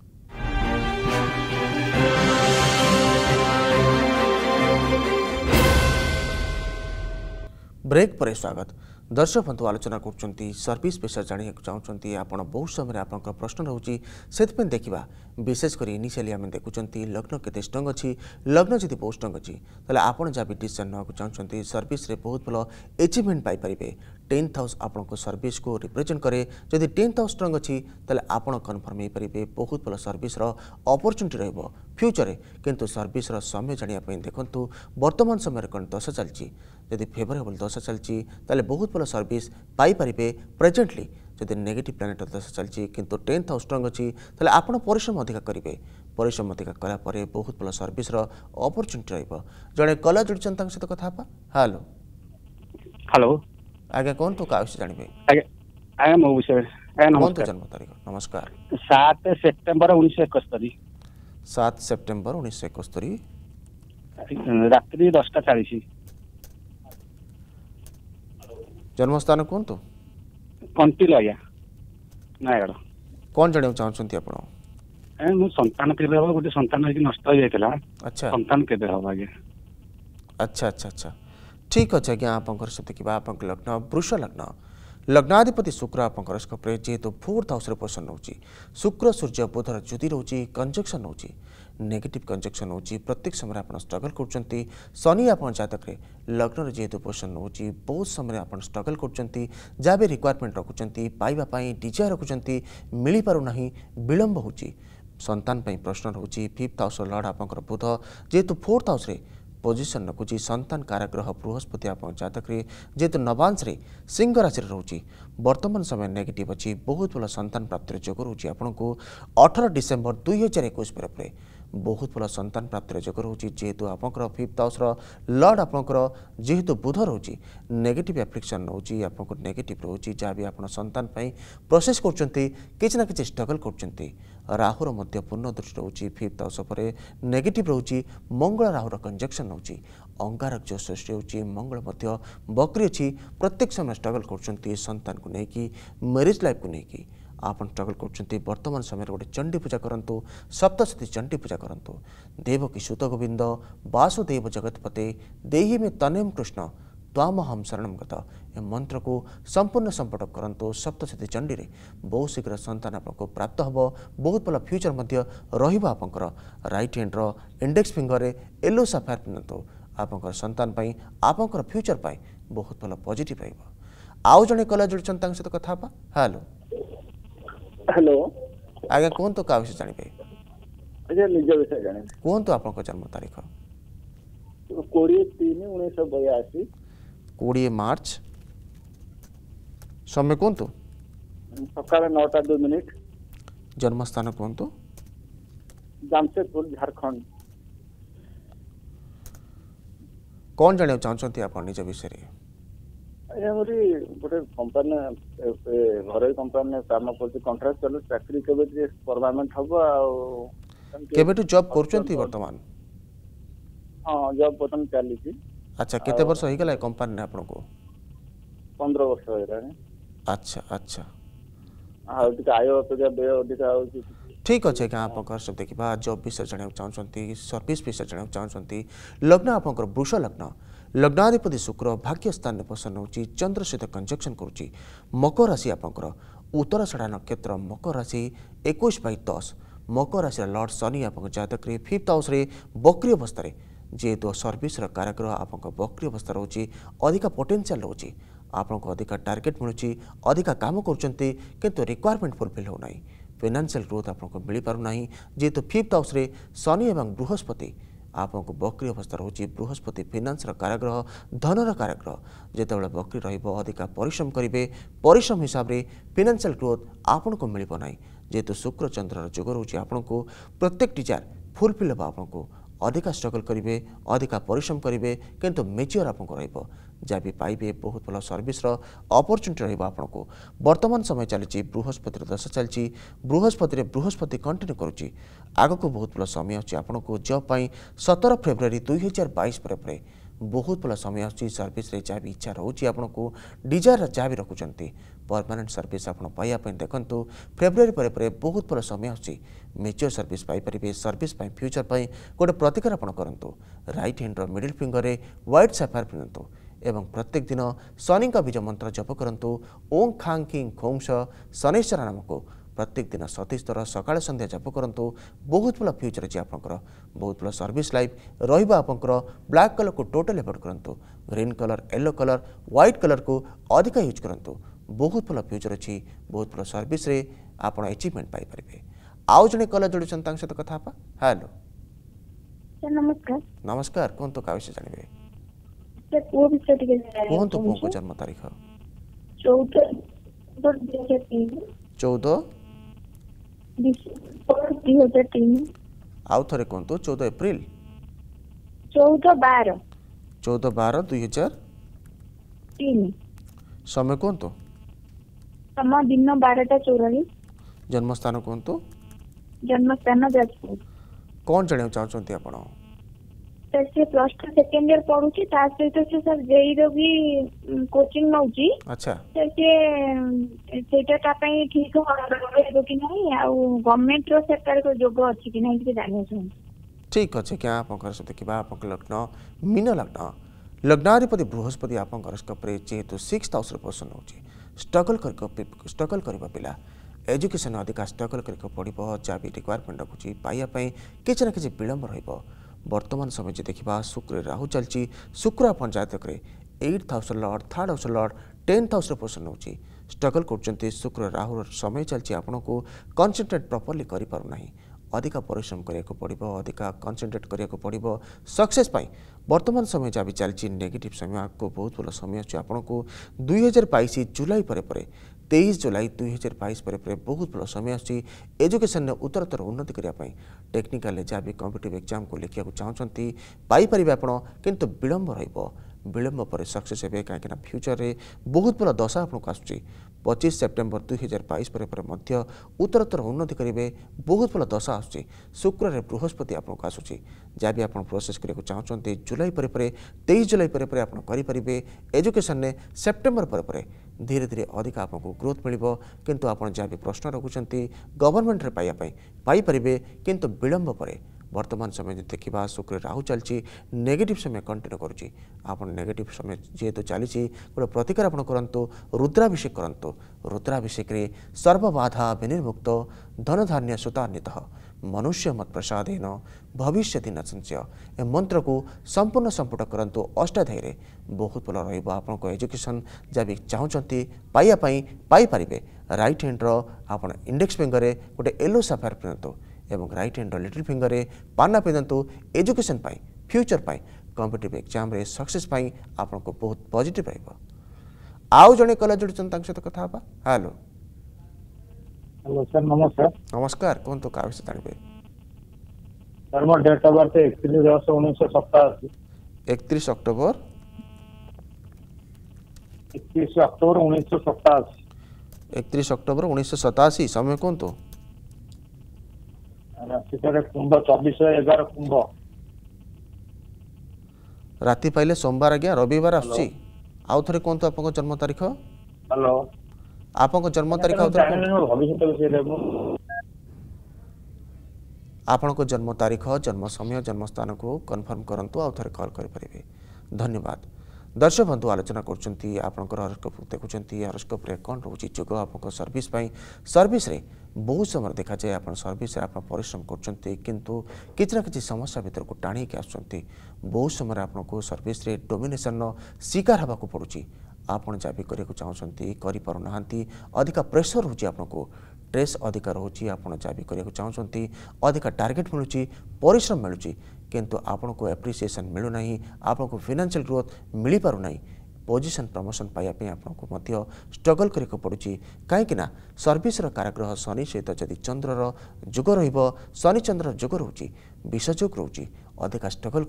ବ୍ରେକ୍ ପରେ ସ୍ୱାଗତ ଦର୍ଶକ ବନ୍ଧୁ ଆଲୋଚନା କରୁଛନ୍ତି ସର୍ଭିସ୍ ବିଷୟରେ ଜାଣିବାକୁ ଚାହୁଁଛନ୍ତି ଆପଣ ବହୁତ ସମୟରେ ଆପଣଙ୍କ ପ୍ରଶ୍ନ ରହୁଛି ସେଥିପାଇଁ ଦେଖିବା ବିଶେଷ କରି ଇନିସିଆଲି ଆମେ ଦେଖୁଛନ୍ତି ଲଗ୍ନ କେତେ ଷ୍ଟ୍ରଙ୍ଗ ଅଛି ଲଗ୍ନ ଯଦି ବହୁତ ଷ୍ଟ୍ରଙ୍ଗ ଅଛି ତାହେଲେ ଆପଣ ଯାହା ବି ଡିସିସନ୍ ନେବାକୁ ଚାହୁଁଛନ୍ତି ସର୍ଭିସ୍ରେ ବହୁତ ଭଲ ଏଚିଭମେଣ୍ଟ ପାଇପାରିବେ টেন্থ হাউস আপনার সর্ভিস কু রিপ্রেজেন্ট করে যদি টেন্থ হাউস স্ট্রং অছি তাহলে আপনার কনফর্ম হয়ে পারে বহুত ভাল সর্ভিসর অপরচুনিটি রহব ফ্যুচরে কিন্তু সর্ভিসর সময় জাঁয়া দেখুন বর্তমান সময়ের কোণ দশা চালছি যদি ফেভরেবল দশা চালছি তাহলে বহুত ভাল সর্ভিস পাইপারে প্রেজেন্টলি যদি নেগেটিভ প্ল্যানেটর দশা চালছি কিন্তু টেন্থ হাউস স্ট্রং অছি তাহলে আপনার পরিশ্রম অধিকা করবে পরিশ্রম অধিকা কলাপরে বহুত ভাল সর্ভিসর অপরচুনিটি রহব জনে কলা জুড়ছেন তাঙ্ক সহ কথা হবা হ্যালো হ্যালো ଆଜ୍ଞା କୁହନ୍ତୁ କାହା ବିଷୟରେ ଜାଣିବେ ଆଜ୍ଞା ମୋ ବିଷୟରେ କୁହନ୍ତୁ ଜନ୍ମ ତାରିଖ ନମସ୍କାର ସାତ ସେପ୍ଟେମ୍ବର ଉଣେଇଶହ ଏକସ୍ତରୀ ସାତ ସେପ୍ଟେମ୍ବର ଉଣେଇଶହ ଏକସ୍ତରୀ ରାତ୍ରି ଦଶଟା ଚାଳିଶ ଜନ୍ମସ୍ଥାନ କୁହନ୍ତୁ କଣ୍ଟିଲ ଆଜ୍ଞା ନୟାଗଡ଼ କ'ଣ ଜାଣିବାକୁ ଚାହୁଁଛନ୍ତି ଆପଣ ମୁଁ ସନ୍ତାନ କେବେ ହବ ଗୋଟେ ସନ୍ତାନ ହେଇକି ନଷ୍ଟ ହେଇଯାଇଥିଲା ସନ୍ତାନ କେବେ ହବ ଆଜ୍ଞା ଆଚ୍ଛା ଆଚ୍ଛା ଆଚ୍ଛା ठीक अच्छे आज्ञा आप देखा आप लग्न वृष लग्न लग्नाधिपति शुक्र आप स्कोप जेहेतु फोर्थ हाउस पोजिशन रोचे शुक्र सूर्य बुधर ज्योति रोच कंजक्शन रोचे नेगेटिव कंजक्शन हो प्रत्येक समय आप स्ट्रगल कर शनि आप जतक लग्न जेहेतु पोजिशन नौ बहुत समय आप स्ट्रगल कर जहाँ भी रिक्वयरमेंट रखुच्चपाई डिजायर रखुच्च मिल पारना विलंब हो सन्तान प्रश्न रोचे फिफ्थ हाउस लड़ आप बुध जेहेतु फोर्थ हाउस पोजिशन रखुच्छी सतान काराग्रह बृहस्पति आप जतक जेहेतु नवांश रे सिंह राशि रोच बर्तमान समय नेगेट अच्छी बहुत भल सतान प्राप्ति जो रोचे आपंक अठर डिसेम्बर दुई हजार एक बहुत भल सतान प्राप्ति जग रो जेहेतु आप फिफ्थ हाउस लड आप जेहेतु बुध रोचे नेगेट एफ्लिक्शन रोच नेगेट रोचे जहाँ भी आपड़ सतान प्रोसेस कर कि स्ट्रगल कर राहुर पूर्ण दृष्टि रोच फिफ्थ हाउस पर नेगेट रोच मंगल राहु कंजक्शन रोज अंगारक जो सृष्टि होती मंगल बकरी अच्छी प्रत्येक समय स्ट्रगल कर सतान को लेकिन मेरेज लाइफ को लेकिन ଆପଣ ଷ୍ଟ୍ରଗଲ୍ କରୁଛନ୍ତି ବର୍ତ୍ତମାନ ସମୟରେ ଗୋଟେ ଚଣ୍ଡୀ ପୂଜା କରନ୍ତୁ ସପ୍ତସତୀ ଚଣ୍ଡୀ ପୂଜା କରନ୍ତୁ ଦେବକି ସୁତ ଗୋବିନ୍ଦ ବାସୁଦେବ ଜଗତପତି ଦେହି ମେ ତନେମ କୃଷ୍ଣ ତ୍ୱାମ ହମ୍ ଶରଣମ ଗତ ଏ ମନ୍ତ୍ରକୁ ସମ୍ପୂର୍ଣ୍ଣ ସମ୍ପଟ କରନ୍ତୁ ସପ୍ତସତୀ ଚଣ୍ଡୀରେ ବହୁତ ଶୀଘ୍ର ସନ୍ତାନ ଆପଣଙ୍କୁ ପ୍ରାପ୍ତ ହେବ ବହୁତ ଭଲ ଫ୍ୟୁଚର୍ ମଧ୍ୟ ରହିବ ଆପଣଙ୍କର ରାଇଟ୍ ହ୍ୟାଣ୍ଡର ଇଣ୍ଡେକ୍ସ ଫିଙ୍ଗର୍ରେ ୟେଲୋ ସାଫାୟାର ପିନ୍ଧନ୍ତୁ ଆପଣଙ୍କର ସନ୍ତାନ ପାଇଁ ଆପଣଙ୍କର ଫ୍ୟୁଚର୍ ପାଇଁ ବହୁତ ଭଲ ପଜିଟିଭ୍ ରହିବ ଆଉ ଜଣେ କଲେଜ ଜଡ଼ିଛନ୍ତି ତାଙ୍କ ସହିତ କଥା ହେବା ହ୍ୟାଲୋ हेलो आगे कौन तो काव्य से जानी पे अजय निजे विषय जाने कौन तो आपन को जन्म तारीख कोड़ी तीन उन्हें सब बया आशी कोड़ी मार्च समय कौन तो सकाल नौ तक दो मिनट जन्मस्थान कौन तो जामशेदपुर झारखंड कौन जाने चाहते आप निज विषय ଆଜ୍ଞା ଗୋଟେ ଗୋଟେ କମ୍ପାନୀ ଘରୋଇ କମ୍ପାନୀରେ କାମ କରୁଛି କଣ୍ଟ୍ରାକ୍ଟ କଲେ ଚାକିରି କେବେ ପରମାନେଣ୍ଟ ହବ ଆଉ କେବେଠୁ ଜବ୍ କରୁଛନ୍ତି ବର୍ତ୍ତମାନ ହଁ ଜବ୍ ବର୍ତ୍ତମାନ ଚାଲିଛି ଆଚ୍ଛା କେତେ ବର୍ଷ ହେଇଗଲା ଏ କମ୍ପାନୀରେ ଆପଣଙ୍କୁ ପନ୍ଦର ବର୍ଷ ହେଇଗଲାଣି ଆଚ୍ଛା ଆଚ୍ଛା ଆଉ ଟିକେ ଆୟ ଅପେକ୍ଷା ବ୍ୟୟ ଅଧିକା ହେଉଛି ଠିକ୍ ଅଛି ଆଜ୍ଞା ଆପଣଙ୍କର ସବୁ ଦେଖିବା ଜବ୍ ବିଷୟରେ ଜାଣିବାକୁ ଚାହୁଁଛନ୍ତି ସର୍ଭିସ୍ ବିଷୟରେ ଜାଣିବାକୁ ଚାହୁଁଛନ୍ତି ଲଗ୍ନ ଆପଣଙ୍କର ବୃଷ ଲଗ୍ନ ଲଗ୍ନାଧିପତି ଶୁକ୍ର ଭାଗ୍ୟସ୍ଥାନରେ ପସନ୍ଦ ହେଉଛି ଚନ୍ଦ୍ର ସହିତ କଞ୍ଜକ୍ସନ୍ କରୁଛି ମକର ରାଶି ଆପଣଙ୍କର ଉତ୍ତରାଷଢ଼ା ନକ୍ଷତ୍ର ମକର ରାଶି ଏକୋଇଶ ବାଇ ଦଶ ମକର ରାଶିର ଲର୍ଡ଼ ଶନି ଆପଣଙ୍କ ଜାତକରେ ଫିଫ୍ଥ ହାଉସ୍ରେ ବକ୍ରି ଅବସ୍ଥାରେ ଯେହେତୁ ସର୍ଭିସର କାରାଗ୍ରହ ଆପଣଙ୍କ ବକ୍ରି ଅବସ୍ଥା ରହୁଛି ଅଧିକା ପୋଟେନ୍ସିଆଲ୍ ରହୁଛି ଆପଣଙ୍କୁ ଅଧିକା ଟାର୍ଗେଟ୍ ମିଳୁଛି ଅଧିକା କାମ କରୁଛନ୍ତି କିନ୍ତୁ ରିକ୍ୱାରମେଣ୍ଟ ଫୁଲଫିଲ୍ ହେଉନାହିଁ ଫିନାନ୍ସିଆଲ୍ ଗ୍ରୋଥ୍ ଆପଣଙ୍କୁ ମିଳିପାରୁନାହିଁ ଯେହେତୁ ଫିଫ୍ଥ ହାଉସ୍ରେ ଶନି ଏବଂ ବୃହସ୍ପତି ଆପଣଙ୍କୁ ବକ୍ରି ଅବସ୍ଥା ରହୁଛି ବୃହସ୍ପତି ଫିନାନ୍ସର କାରାଗ୍ରହ ଧନର କାରାଗ୍ରହ ଯେତେବେଳେ ବକ୍ରି ରହିବ ଅଧିକା ପରିଶ୍ରମ କରିବେ ପରିଶ୍ରମ ହିସାବରେ ଫିନାନ୍ସିଆଲ ଗ୍ରୋଥ୍ ଆପଣଙ୍କୁ ମିଳିବ ନାହିଁ ଯେହେତୁ ଶୁକ୍ରଚନ୍ଦ୍ରର ଯୋଗ ରହୁଛି ଆପଣଙ୍କୁ ପ୍ରତ୍ୟେକ ଟିଚର ଫୁଲଫିଲ୍ ହେବ ଆପଣଙ୍କୁ ଅଧିକା ଷ୍ଟ୍ରଗଲ୍ କରିବେ ଅଧିକା ପରିଶ୍ରମ କରିବେ କିନ୍ତୁ ମେଚ୍ୟୁର ଆପଣଙ୍କୁ ରହିବ जहाँ भी पाइबे बहुत भल सर्भिसर ଅପରଚ୍ୟୁନିଟି ରହିବ ଆପଣଙ୍କୁ ବର୍ତ୍ତମାନ ସମୟ ଚାଲିଛି ବୃହସ୍ପତିର ଦଶା ଚାଲିଛି ବୃହସ୍ପତିରେ ବୃହସ୍ପତି କଣ୍ଟିନ୍ୟୁ କରୁଛି ଆଗକୁ ବହୁତ ଭଲ ସମୟ ଅଛି ଆପଣଙ୍କୁ ଜବ୍ ପାଇଁ ସତର ଫେବୃଆରୀ ଦୁଇ ହଜାର ବାଇଶ ପରେ ପରେ ବହୁତ ଭଲ ସମୟ ଆସୁଛି ସର୍ଭିସରେ ଯାହା ବି ଇଚ୍ଛା ରହୁଛି ଆପଣଙ୍କୁ ଡିଜାୟାର ଯାହା ବି ରଖୁଛନ୍ତି ପରମାନେଣ୍ଟ ସର୍ଭିସ୍ ଆପଣ ପାଇବା ପାଇଁ ଦେଖନ୍ତୁ ଫେବୃଆରୀ ପରେ ପରେ ବହୁତ ଭଲ ସମୟ ଆସୁଛି ମେଚୁର ସର୍ଭିସ୍ ପାଇପାରିବେ ସର୍ଭିସ୍ ପାଇଁ ଫ୍ୟୁଚର୍ ପାଇଁ ଗୋଟେ ପ୍ରତିକାର ଆପଣ କରନ୍ତୁ ରାଇଟ୍ ହ୍ୟାଣ୍ଡର ମିଡ଼ିଲ୍ ଫିଙ୍ଗରରେ ହ୍ୱାଇଟ୍ ସାଫାର ପିନ୍ଧନ୍ତୁ एवं प्रत्येक दिन शनिङ्का बिज मंत्र जप कङ खाङ खिङ खोङ शनिश्चरा नामको प्रत्येक दिन सतीश तर सकाल सन्ध्या जप गरौँ बहुत फ्यूचर भन्नु बहुत अझ आपत्त लाइफ सर्भिस लभ र ब्लाक को टोटा एफर्ड गरौँ green colour yellow colour colour को अधिक युज गरौँ बहुत भन्नु फ्यूचर अहिले बहुत भन्नु सर्भिसे आप एचिभमेन्ट पापे आउँ जे कलर कथा तपाईँ नमस्कार नमस्कार का विषय जाने ಸರ್ ಓಬಿ ಸರ್ಟಿಫಿಕೇಟ್ କୁହନ୍ତୁ ପୁଅଙ୍କ ଜନ୍ମ ତାରିଖ ಚೌದ ଦୁଇ ହଜାର ତିନି ଚଉଦ ଡିସେମ୍ବର ଦୁଇ ହଜାର ତିନି ଆଉ ଥରେ କୁହନ୍ତୁ ଚଉଦ ଏପ୍ରିଲ ଚଉଦ ବାର ଚଉଦ ବାର ଦୁଇ ହଜାର ତିନି ସମୟ କୁହନ୍ତୁ ସମୟ ଦିନ ବାରଟା ଚଉରାଳିଶ ଜନ୍ମସ୍ଥାନ କୁହନ୍ତୁ ଜନ୍ମସ୍ଥାନ ଯାଜପୁର କ'ଣ ଜାଣିବାକୁ ଚାହୁଁଛନ୍ତି ଆପଣ ସାର୍ ସେ ପ୍ଲସ୍ ଟୁ ସେକେଣ୍ଡ ଇୟର ପଢୁଛି ତା ସହିତ ସେ ସାର୍ ଜେଇର ବି କୋଚିଂ ନଉଛି ସାର୍ ସେ ସେଇଟା ତା ପାଇଁ ଠିକ ହେବ କି ନାହିଁ ଆଉ ଗଭର୍ଣ୍ଣମେଣ୍ଟର ସରକାରଙ୍କ ଯୋଗ ଅଛି କି ନାହିଁ ଟିକେ ଜାଣିବା ଚାହୁଁଛି ଠିକ୍ ଅଛି ଆଜ୍ଞା ଆପଣଙ୍କର ସହିତ ଦେଖିବା ଆପଣଙ୍କ ଲଗ୍ନ ମୀନ ଲଗ୍ନ ଲଗ୍ନାଧିପତି ବୃହସ୍ପତି ଆପଣଙ୍କର ସ୍କପ୍ରେ ଯେହେତୁ ସିକ୍ସ ହାଉସ୍ରେ ପସନ୍ଦ ହେଉଛି ଷ୍ଟ୍ରଗଲ୍ ଷ୍ଟ୍ରଗଲ୍ କରିବ ପିଲା ଏଜୁକେସନ୍ ଅଧିକା ଷ୍ଟ୍ରଗଲ୍ କରିବାକୁ ପଡ଼ିବ ଯାହା ବି ରିକ୍ୱାରମେଣ୍ଟ ରଖୁଛି ପାଇବା ପାଇଁ କିଛି ନା କିଛି ବିଳମ୍ବ ରହିବ ବର୍ତ୍ତମାନ ସମୟ ଯଦି ଦେଖିବା ଶୁକ୍ରରେ ରାହୁ ଚାଲିଛି ଶୁକ୍ର ଆପଣ ଯାହା ଦେଖିବେ ଏଇଟ୍ ହାଉସ୍ର ଲର୍ଡ଼ ଥାର୍ଡ଼ ହାଉସ୍ର ଲର୍ଡ଼ ଟେନ୍ଥ ହାଉସ୍ର ପୋଜିସନ୍ ହେଉଛି ଷ୍ଟ୍ରଗଲ୍ କରୁଛନ୍ତି ଶୁକ୍ର ରାହୁର ସମୟ ଚାଲିଛି ଆପଣଙ୍କୁ କନ୍ସନ୍ଟ୍ରେଟ୍ ପ୍ରପର୍ଲି କରିପାରୁନାହିଁ ଅଧିକା ପରିଶ୍ରମ କରିବାକୁ ପଡ଼ିବ ଅଧିକା କନ୍ସନ୍ଟ୍ରେଟ୍ କରିବାକୁ ପଡ଼ିବ ସକ୍ସେସ୍ ପାଇଁ ବର୍ତ୍ତମାନ ସମୟ ଯାହା ବି ଚାଲିଛି ନେଗେଟିଭ୍ ସମୟ ଆଗକୁ ବହୁତ ଭଲ ସମୟ ଅଛି ଆପଣଙ୍କୁ ଦୁଇହଜାର ବାଇଶ ଜୁଲାଇ ପରେ ପରେ तेईस जुलाई दुई हजार बइस बहुत भयो समय आसु एजुकेसन उत्तरतर करने टेक्निकल जहाँ को लिखा चाहते चाहन्छ आपन किन विलम्ब रह विलम्बर सक्सेस हेर्नु कहीं फ्यूचर में बहुत भयो दशा आउँछ आसु पचिश सेप्टेम्बर दुई हजार पर उत्तरतर उन्नति बहुत भयो दशा आसु शुक्र बृहस्पति आप प्रोसेस करने को चाहते जुलाई पर पर, जुलै परपर आजुकेसन पर ଧୀରେ ଧୀରେ ଅଧିକ ଆପଣଙ୍କୁ ଗ୍ରୋଥ୍ ମିଳିବ କିନ୍ତୁ ଆପଣ ଯାହା ବି ପ୍ରଶ୍ନ ରଖୁଛନ୍ତି ଗଭର୍ଣ୍ଣମେଣ୍ଟରେ ପାଇବା ପାଇଁ ପାଇପାରିବେ କିନ୍ତୁ ବିଳମ୍ବ ପରେ ବର୍ତ୍ତମାନ ସମୟ ଯଦି ଦେଖିବା ଶୁକ୍ର ରାହୁ ଚାଲିଛି ନେଗେଟିଭ୍ ସମୟ କଣ୍ଟିନ୍ୟୁ କରୁଛି ଆପଣ ନେଗେଟିଭ୍ ସମୟ ଯେହେତୁ ଚାଲିଛି ଗୋଟେ ପ୍ରତିକାର ଆପଣ କରନ୍ତୁ ରୁଦ୍ରାଭିଷେକ କରନ୍ତୁ ରୁଦ୍ରାଭିଷେକରେ ସର୍ବବାଧା ବିନିର୍ମୁକ୍ତ ଧନଧାନ୍ୟ ସୁତାନ୍ୱିତ मनुष्य मत प्रसादेन भविष्य दिन संचय ए मंत्र को संपूर्ण संपुट करूँ अष्टाध्यायी बहुत भल रहा एजुकेशन जहाँ भी चाहते पाइबापी पाइपर रईट हैंड्र आप इंडेक्स फिंगर गोटे येलो साफायर पिंधतु एवं रईट हैंड्र लिटिल फिंगर में पाना पिंधतु एजुकेशन फ्यूचर पर कम्पिटेटिव एक्जाम सक्सेस आपको बहुत पजिट रहा आउ जड़े कला जोड़ी सहित कथा हाँ हेलो ହ୍ୟାଲୋ ସାର୍ ନମସ୍କାର ନମସ୍କାର କୁହନ୍ତୁ କାହା ବିଷୟରେ ଜାଣିବେ ସାର୍ ମୋ ଡେଟ୍ ଅଫ୍ ବାର୍ଥ ଏକତିରିଶ ଦଶ ଉଣେଇଶହ ସତାଅଶୀ ଏକତିରିଶ ଅକ୍ଟୋବର ଏକତିରିଶ ଅକ୍ଟୋବର ଉଣେଇଶହ ସତାଅଶୀ ଏକତିରିଶ ଅକ୍ଟୋବର ଉଣେଇଶହ ସତାଅଶୀ ସମୟ କୁହନ୍ତୁ ରାତି ସାର୍ କୁମ୍ଭ ଚବିଶ ଏଗାର କୁମ୍ଭ ରାତି ପାଇଲେ ସୋମବାର ଆଜ୍ଞା ରବିବାର ଆସୁଛି ଆଉ ଥରେ କୁହନ୍ତୁ ଆପଣଙ୍କ ଜନ୍ମ ତାରିଖ ହ୍ୟାଲୋ ଆପଣଙ୍କ ଜନ୍ମ ତାରିଖ ଆପଣଙ୍କ ଜନ୍ମ ତାରିଖ ଜନ୍ମ ସମୟ ଜନ୍ମସ୍ଥାନକୁ କନଫର୍ମ କରନ୍ତୁ ଆଉ ଥରେ କଲ୍ କରିପାରିବେ ଧନ୍ୟବାଦ ଦର୍ଶକ ବନ୍ଧୁ ଆଲୋଚନା କରୁଛନ୍ତି ଆପଣଙ୍କର ହରସ୍କୋପ୍ ଦେଖୁଛନ୍ତି ହରସ୍କୋପ୍ରେ କ'ଣ ରହୁଛି ଯୋଗ ଆପଣଙ୍କ ସର୍ଭିସ୍ ପାଇଁ ସର୍ଭିସ୍ରେ ବହୁ ସମୟରେ ଦେଖାଯାଏ ଆପଣ ସର୍ଭିସ୍ରେ ଆପଣ ପରିଶ୍ରମ କରୁଛନ୍ତି କିନ୍ତୁ କିଛି ନା କିଛି ସମସ୍ୟା ଭିତରକୁ ଟାଣିକି ଆସୁଛନ୍ତି ବହୁ ସମୟରେ ଆପଣଙ୍କୁ ସର୍ଭିସ୍ରେ ଡୋମିନେସନ୍ର ଶିକାର ହେବାକୁ ପଡ଼ୁଛି ଆପଣ ଯାହା ବି କରିବାକୁ ଚାହୁଁଛନ୍ତି କରିପାରୁନାହାନ୍ତି ଅଧିକା ପ୍ରେସର୍ ହେଉଛି ଆପଣଙ୍କୁ ଷ୍ଟ୍ରେସ୍ ଅଧିକା ରହୁଛି ଆପଣ ଯାହା ବି କରିବାକୁ ଚାହୁଁଛନ୍ତି ଅଧିକା ଟାର୍ଗେଟ୍ ମିଳୁଛି ପରିଶ୍ରମ ମିଳୁଛି କିନ୍ତୁ ଆପଣଙ୍କୁ ଆପ୍ରିସିଏସନ୍ ମିଳୁନାହିଁ ଆପଣଙ୍କୁ ଫିନାନ୍ସିଆଲ୍ ଗ୍ରୋଥ୍ ମିଳିପାରୁନାହିଁ ପୋଜିସନ୍ ପ୍ରମୋସନ୍ ପାଇବା ପାଇଁ ଆପଣଙ୍କୁ ମଧ୍ୟ ଷ୍ଟ୍ରଗଲ୍ କରିବାକୁ ପଡ଼ୁଛି କାହିଁକିନା ସର୍ଭିସ୍ର କାରାଗ୍ରହ ଶନି ସହିତ ଯଦି ଚନ୍ଦ୍ରର ଯୋଗ ରହିବ ଶନିଚନ୍ଦ୍ରର ଯୋଗ ରହୁଛି ବିଷଯୋଗ ରହୁଛି अधिक स्ट्रगल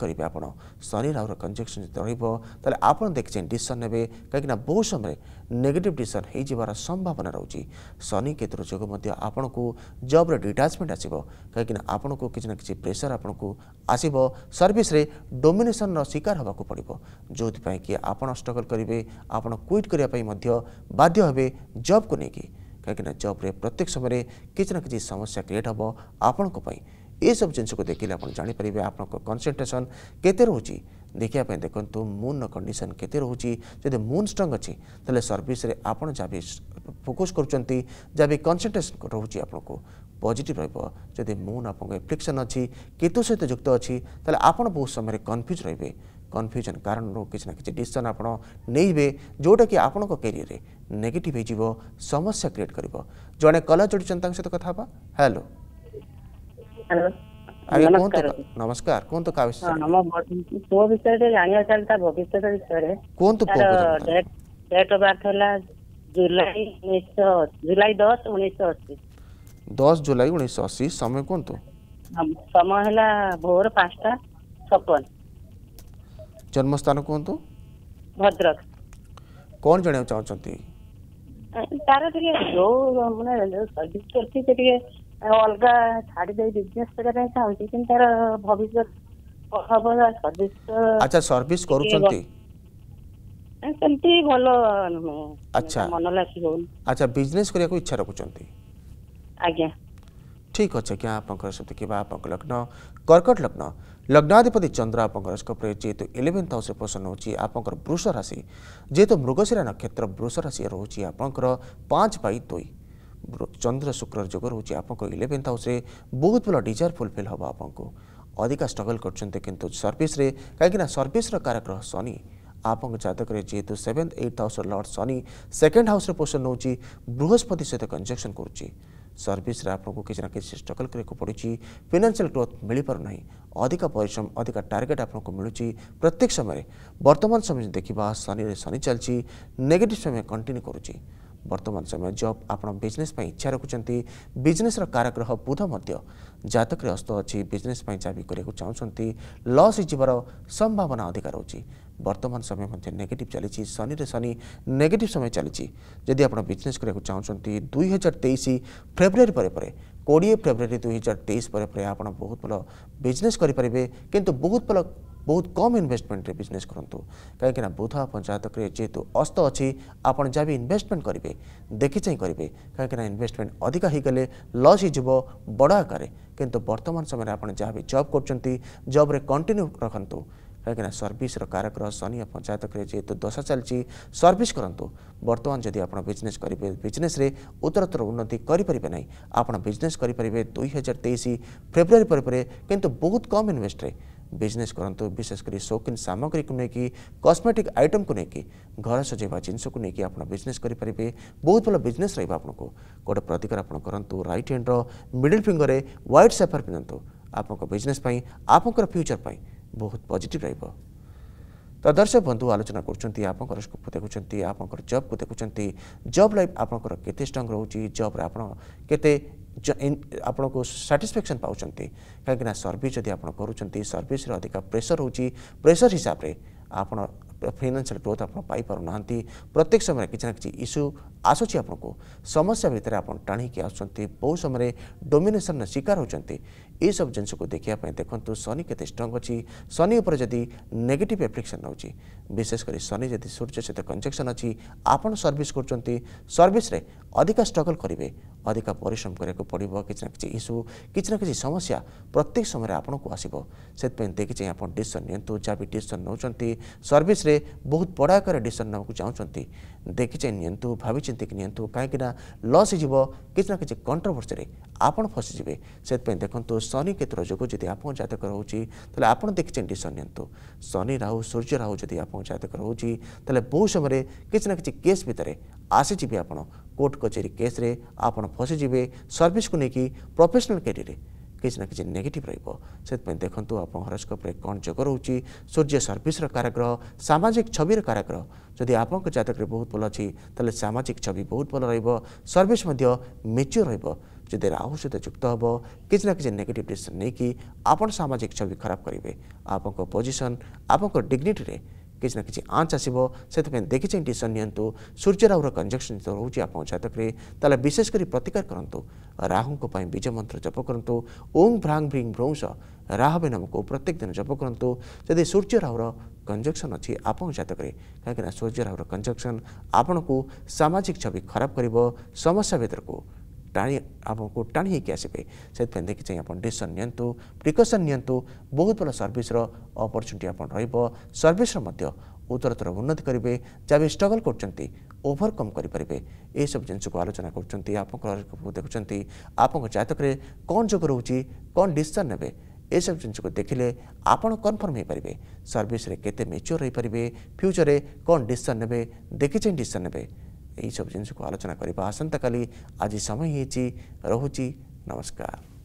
आनि रा कन्जेक्सन जति रहेको त डिसन ने कहीँक बहु समय नेगेट डिसन होजार सम्भावना रहेछ शनिक के आपणको जब्रे डिटाचमेन्ट आसक आपणको कि न प्रेसर आपणको आसब सर्भिस्रे डोमेसन र शिकार हेर्नु जो कि आप स्ट्रगल गरे आप क्टाप बाध्यहे जब कुकि कहीँक जब्रे प्रत्येक सम न केही समस्या क्रिएट हे आप ଏସବୁ ଜିନିଷକୁ ଦେଖିଲେ ଆପଣ ଜାଣିପାରିବେ ଆପଣଙ୍କ କନ୍ସେନ୍ଟ୍ରେସନ୍ କେତେ ରହୁଛି ଦେଖିବା ପାଇଁ ଦେଖନ୍ତୁ ମୁନ୍ର କଣ୍ଡିସନ୍ କେତେ ରହୁଛି ଯଦି ମୁନ୍ ଷ୍ଟ୍ରଙ୍ଗ ଅଛି ତାହେଲେ ସର୍ଭିସରେ ଆପଣ ଯାହା ବି ଫୋକସ୍ କରୁଛନ୍ତି ଯାହା ବି କନ୍ସେନ୍ଟ୍ରେସନ୍ ରହୁଛି ଆପଣଙ୍କୁ ପଜିଟିଭ୍ ରହିବ ଯଦି ମୁନ୍ ଆପଣଙ୍କ ଏପ୍ଲିକେସନ୍ ଅଛି କେତୁ ସହିତ ଯୁକ୍ତ ଅଛି ତାହେଲେ ଆପଣ ବହୁତ ସମୟରେ କନଫ୍ୟୁଜ୍ ରହିବେ କନଫ୍ୟୁଜନ୍ କାରଣରୁ କିଛି ନା କିଛି ଡିସିସନ୍ ଆପଣ ନେଇବେ ଯେଉଁଟାକି ଆପଣଙ୍କ କ୍ୟାରିୟରରେ ନେଗେଟିଭ୍ ହେଇଯିବ ସମସ୍ୟା କ୍ରିଏଟ୍ କରିବ ଜଣେ କଲା ଯୋଡ଼ିଛନ୍ତି ତାଙ୍କ ସହିତ କଥା ହେବା ହ୍ୟାଲୋ हेलो नमस्कार कौन तो काविस हां नमो पो विषय रे जानिया चलता भविष्य विषय रे कौन तो पो डेट बार थला जुलाई 1980 जुलाई 10 1980 10 जुलाई 1980 समय कौन तो समय हला भोर 5:56 जन्म स्थान कौन तो भद्रक कौन जणे चाहौ चंती तारा के जो हमने सर्विस करती के ଅଲଗା ଛାଡ଼ିଦେଇ ବିଜନେସ୍ କରିବା ଚାହୁଁଛି କିନ୍ତୁ ତାର ଭବିଷ୍ୟତ ହବ ସର୍ଭିସ୍ ଆଚ୍ଛା ସର୍ଭିସ୍ କରୁଛନ୍ତି ସେମିତି ଭଲ ଆଚ୍ଛା ମନ ଲାଗି ହଉନି ଆଚ୍ଛା ବିଜନେସ୍ କରିବାକୁ ଇଚ୍ଛା ରଖୁଛନ୍ତି ଆଜ୍ଞା ଠିକ୍ ଅଛି ଆଜ୍ଞା ଆପଣଙ୍କର ସେତିକି ବା ଆପଣଙ୍କ ଲଗ୍ନ କର୍କଟ ଲଗ୍ନ ଲଗ୍ନାଧିପତି ଚନ୍ଦ୍ର ଆପଣଙ୍କ ହରସ୍କୋପ୍ରେ ଯେହେତୁ ଇଲେଭେନ୍ଥ ହାଉସ୍ରେ ପସନ୍ଦ ହେଉଛି ଆପଣଙ୍କର ବୃଷ ରାଶି ଯେହେତୁ ମୃଗଶିରା ନକ୍ଷତ୍ର ବୃଷ ରାଶି ରହୁଛି ଆପଣଙ୍କର ପାଞ୍ଚ ବାଇ ଦୁଇ ଚନ୍ଦ୍ର ଶୁକ୍ର ଯୋଗ ରହୁଛି ଆପଣଙ୍କ ଇଲେଭେନ୍ଥ ହାଉସ୍ରେ ବହୁତ ଭଲ ଡିଜାୟାର ଫୁଲଫିଲ୍ ହେବ ଆପଣଙ୍କୁ ଅଧିକା ଷ୍ଟ୍ରଗଲ୍ କରୁଛନ୍ତି କିନ୍ତୁ ସର୍ଭିସ୍ରେ କାହିଁକିନା ସର୍ଭିସ୍ର କାରଗ୍ରହ ଶନି ଆପଣଙ୍କ ଜାତକରେ ଯେହେତୁ ସେଭେନ୍ଥ ଏଇଟ୍ ହାଉସ୍ର ଲର୍ଡ଼ ଶନି ସେକେଣ୍ଡ ହାଉସ୍ରେ ପୋଷଣ ନେଉଛି ବୃହସ୍ପତି ସହିତ କଞ୍ଜକ୍ସନ୍ କରୁଛି ସର୍ଭିସ୍ରେ ଆପଣଙ୍କୁ କିଛି ନା କିଛି ଷ୍ଟ୍ରଗଲ୍ କରିବାକୁ ପଡ଼ୁଛି ଫିନାନ୍ସିଆଲ୍ ଗ୍ରୋଥ୍ ମିଳିପାରୁନାହିଁ ଅଧିକ ପରିଶ୍ରମ ଅଧିକ ଟାର୍ଗେଟ୍ ଆପଣଙ୍କୁ ମିଳୁଛି ପ୍ରତ୍ୟେକ ସମୟରେ ବର୍ତ୍ତମାନ ସମୟ ଦେଖିବା ଶନିରେ ଶନି ଚାଲିଛି ନେଗେଟିଭ୍ ସମୟ କଣ୍ଟିନ୍ୟୁ କରୁଛି ବର୍ତ୍ତମାନ ସମୟ ଜବ୍ ଆପଣ ବିଜନେସ୍ ପାଇଁ ଇଚ୍ଛା ରଖୁଛନ୍ତି ବିଜନେସ୍ର କାରଗ୍ରହ ବୁଧ ମଧ୍ୟ ଜାତକରେ ଅସ୍ତ ଅଛି ବିଜନେସ୍ ପାଇଁ ଚାବି କରିବାକୁ ଚାହୁଁଛନ୍ତି ଲସ୍ ହେଇଯିବାର ସମ୍ଭାବନା ଅଧିକା ରହୁଛି ବର୍ତ୍ତମାନ ସମୟ ମଧ୍ୟ ନେଗେଟିଭ୍ ଚାଲିଛି ଶନିରେ ଶନି ନେଗେଟିଭ୍ ସମୟ ଚାଲିଛି ଯଦି ଆପଣ ବିଜନେସ୍ କରିବାକୁ ଚାହୁଁଛନ୍ତି ଦୁଇ ହଜାର ତେଇଶ ଫେବୃଆରୀ ପରେ ପରେ କୋଡ଼ିଏ ଫେବୃଆରୀ ଦୁଇ ହଜାର ତେଇଶ ପରେ ପରେ ଆପଣ ବହୁତ ଭଲ ବିଜନେସ୍ କରିପାରିବେ କିନ୍ତୁ ବହୁତ ଭଲ ବହୁତ କମ୍ ଇନଭେଷ୍ଟମେଣ୍ଟରେ ବିଜନେସ୍ କରନ୍ତୁ କାହିଁକିନା ବୃଥା ପଞ୍ଚାୟତକରେ ଯେହେତୁ ଅସ୍ତ ଅଛି ଆପଣ ଯାହା ବି ଇନଭେଷ୍ଟମେଣ୍ଟ କରିବେ ଦେଖି ଚାହିଁ କରିବେ କାହିଁକିନା ଇନଭେଷ୍ଟମେଣ୍ଟ ଅଧିକା ହୋଇଗଲେ ଲସ୍ ହୋଇଯିବ ବଡ଼ ଆକାରରେ କିନ୍ତୁ ବର୍ତ୍ତମାନ ସମୟରେ ଆପଣ ଯାହା ବି ଜବ୍ କରୁଛନ୍ତି ଜବ୍ରେ କଣ୍ଟିନ୍ୟୁ ରଖନ୍ତୁ କାହିଁକିନା ସର୍ଭିସର କାରଗ୍ରହ ଶନି ପଞ୍ଚାୟତକରେ ଯେହେତୁ ଦଶା ଚାଲିଛି ସର୍ଭିସ୍ କରନ୍ତୁ ବର୍ତ୍ତମାନ ଯଦି ଆପଣ ବିଜନେସ୍ କରିବେ ବିଜନେସ୍ରେ ଉତ୍ତରତର ଉନ୍ନତି କରିପାରିବେ ନାହିଁ ଆପଣ ବିଜନେସ୍ କରିପାରିବେ ଦୁଇ ହଜାର ତେଇଶ ଫେବୃଆରୀ ପରେ ପରେ କିନ୍ତୁ ବହୁତ କମ୍ ଇନଭେଷ୍ଟରେ ବିଜନେସ୍ କରନ୍ତୁ ବିଶେଷ କରି ସୌକିନ ସାମଗ୍ରୀକୁ ନେଇକି କସ୍ମେଟିକ୍ ଆଇଟମ୍କୁ ନେଇକି ଘର ସଜେଇବା ଜିନିଷକୁ ନେଇକି ଆପଣ ବିଜନେସ୍ କରିପାରିବେ ବହୁତ ଭଲ ବିଜନେସ୍ ରହିବ ଆପଣଙ୍କୁ ଗୋଟେ ପ୍ରତିକାର ଆପଣ କରନ୍ତୁ ରାଇଟ୍ ହ୍ୟାଣ୍ଡର ମିଡ଼ିଲ୍ ଫିଙ୍ଗରରେ ହ୍ୱାଇଟ୍ ସେଫର୍ ପିନ୍ଧନ୍ତୁ ଆପଣଙ୍କ ବିଜନେସ୍ ପାଇଁ ଆପଣଙ୍କର ଫ୍ୟୁଚର୍ ପାଇଁ ବହୁତ ପଜିଟିଭ୍ ରହିବ तो दर्शक बंधु आलोचना कर स्कोप को देखुं आपंकर जब को देखुं जब लाइफ आपंकर स्ट्रंग रोच जब आपते आपण साटिस्फेक्शन पाँच कहीं सर्विस जब आप कर सर्विस अधिका प्रेसर हो प्रेसर हिसाब से आप फिनान्सील ग्रोथ आपार प्रत्येक समय कि इश्यू आसूसी आपको समस्या भितर आप टाणी आस समय डोमेसन शिकार होती ଏସବୁ ଜିନିଷକୁ ଦେଖିବା ପାଇଁ ଦେଖନ୍ତୁ ଶନି କେତେ ଷ୍ଟ୍ରଙ୍ଗ ଅଛି ଶନି ଉପରେ ଯଦି ନେଗେଟିଭ୍ ଆପ୍ଲିକେସନ୍ ରହୁଛି ବିଶେଷ କରି ଶନି ଯଦି ସୂର୍ଯ୍ୟ ସହିତ କଞ୍ଜେକ୍ସନ୍ ଅଛି ଆପଣ ସର୍ଭିସ୍ କରୁଛନ୍ତି ସର୍ଭିସ୍ରେ ଅଧିକା ଷ୍ଟ୍ରଗଲ୍ କରିବେ ଅଧିକା ପରିଶ୍ରମ କରିବାକୁ ପଡ଼ିବ କିଛି ନା କିଛି ଇସ୍ୟୁ କିଛି ନା କିଛି ସମସ୍ୟା ପ୍ରତ୍ୟେକ ସମୟରେ ଆପଣଙ୍କୁ ଆସିବ ସେଥିପାଇଁ ଦେଖିଚାହିଁ ଆପଣ ଡିସିସନ୍ ନିଅନ୍ତୁ ଯାହା ବି ଡିସିସନ୍ ନେଉଛନ୍ତି ସର୍ଭିସ୍ରେ ବହୁତ ବଡ଼ ଆକାରରେ ଡିସିସନ୍ ନେବାକୁ ଚାହୁଁଛନ୍ତି ଦେଖିଚାହିଁ ନିଅନ୍ତୁ ଭାବିଚିନ୍ତିକି ନିଅନ୍ତୁ କାହିଁକିନା ଲସ୍ ହେଇଯିବ କିଛି ନା କିଛି କଣ୍ଟ୍ରୋଭର୍ସିରେ ଆପଣ ଫସିଯିବେ ସେଥିପାଇଁ ଦେଖନ୍ତୁ ଶନି କ୍ଷେତ୍ର ଯୋଗୁଁ ଯଦି ଆପଣଙ୍କ ଜାତକ ରହୁଛି ତାହେଲେ ଆପଣ ଦେଖିଛନ୍ତି ଶନି ନିଅନ୍ତୁ ଶନି ରାହୁ ସୂର୍ଯ୍ୟ ରାହୁ ଯଦି ଆପଣଙ୍କ ଜାତକ ରହୁଛି ତାହେଲେ ବହୁ ସମୟରେ କିଛି ନା କିଛି କେସ୍ ଭିତରେ ଆସିଯିବେ ଆପଣ କୋର୍ଟ କଚେରୀ କେସ୍ରେ ଆପଣ ଫସିଯିବେ ସର୍ଭିସକୁ ନେଇକି ପ୍ରଫେସନାଲ୍ କ୍ୟାରିୟରରେ କିଛି ନା କିଛି ନେଗେଟିଭ୍ ରହିବ ସେଥିପାଇଁ ଦେଖନ୍ତୁ ଆପଣ ହରସ୍କୋପ୍ରେ କ'ଣ ଯୋଗ ରହୁଛି ସୂର୍ଯ୍ୟ ସର୍ଭିସର କାରାଗ୍ରହ ସାମାଜିକ ଛବିର କାରାଗ୍ରହ ଯଦି ଆପଣଙ୍କ ଜାତକରେ ବହୁତ ଭଲ ଅଛି ତାହେଲେ ସାମାଜିକ ଛବି ବହୁତ ଭଲ ରହିବ ସର୍ଭିସ୍ ମଧ୍ୟ ମେଚ୍ୟୁର୍ ରହିବ जदि औषध युक्त हे कि ना कि नेगेट डिशन नहीं कि आप सामाजिक छवि खराब करेंगे आपंक पोजिशन आपंक डिग्निटी किसी ना कि आँच आसो से देखी चाहिए डिशन नियंतु सूर्य राहु कंजक्शन जो रोचे आप जतक विशेषकर प्रतिकार करूँ राहुं बीज मंत्र जप करूँ ओं भ्रांग भ्रीं भ्रंश राह भी नमक प्रत्येक दिन जप करूँ जदि सूर्य राहुर कंजक्शन अच्छी आप जतक कहीं सूर्य राहुर कंजक्शन आपण को सामाजिक छवि खराब कर समस्या भेतर को ଟାଣି ଆପଣଙ୍କୁ ଟାଣି ହେଇକି ଆସିବେ ସେଥିପାଇଁ ଦେଖିଚାହିଁ ଆପଣ ଡିସିସନ୍ ନିଅନ୍ତୁ ପ୍ରିକସନ୍ ନିଅନ୍ତୁ ବହୁତ ଭଲ ସର୍ଭିସ୍ର ଅପରଚ୍ୟୁନିଟି ଆପଣ ରହିବ ସର୍ଭିସ୍ର ମଧ୍ୟ ଉତ୍ତରତର ଉନ୍ନତି କରିବେ ଯାହା ବି ଷ୍ଟ୍ରଗଲ୍ କରୁଛନ୍ତି ଓଭରକମ୍ କରିପାରିବେ ଏସବୁ ଜିନିଷକୁ ଆଲୋଚନା କରୁଛନ୍ତି ଆପଣଙ୍କ ଦେଖୁଛନ୍ତି ଆପଣଙ୍କ ଜାତକରେ କ'ଣ ଯୋଗ ରହୁଛି କ'ଣ ଡିସିସନ୍ ନେବେ ଏସବୁ ଜିନିଷକୁ ଦେଖିଲେ ଆପଣ କନଫର୍ମ ହୋଇପାରିବେ ସର୍ଭିସରେ କେତେ ମେଚ୍ୟୁର ହୋଇପାରିବେ ଫ୍ୟୁଚରରେ କ'ଣ ଡିସିସନ୍ ନେବେ ଦେଖିଚାହିଁ ଡିସିସନ୍ ନେବେ ଏହିସବୁ ଜିନିଷକୁ ଆଲୋଚନା କରିବା ଆସନ୍ତାକାଲି ଆଜି ସମୟ ହେଇଛି ରହୁଛି ନମସ୍କାର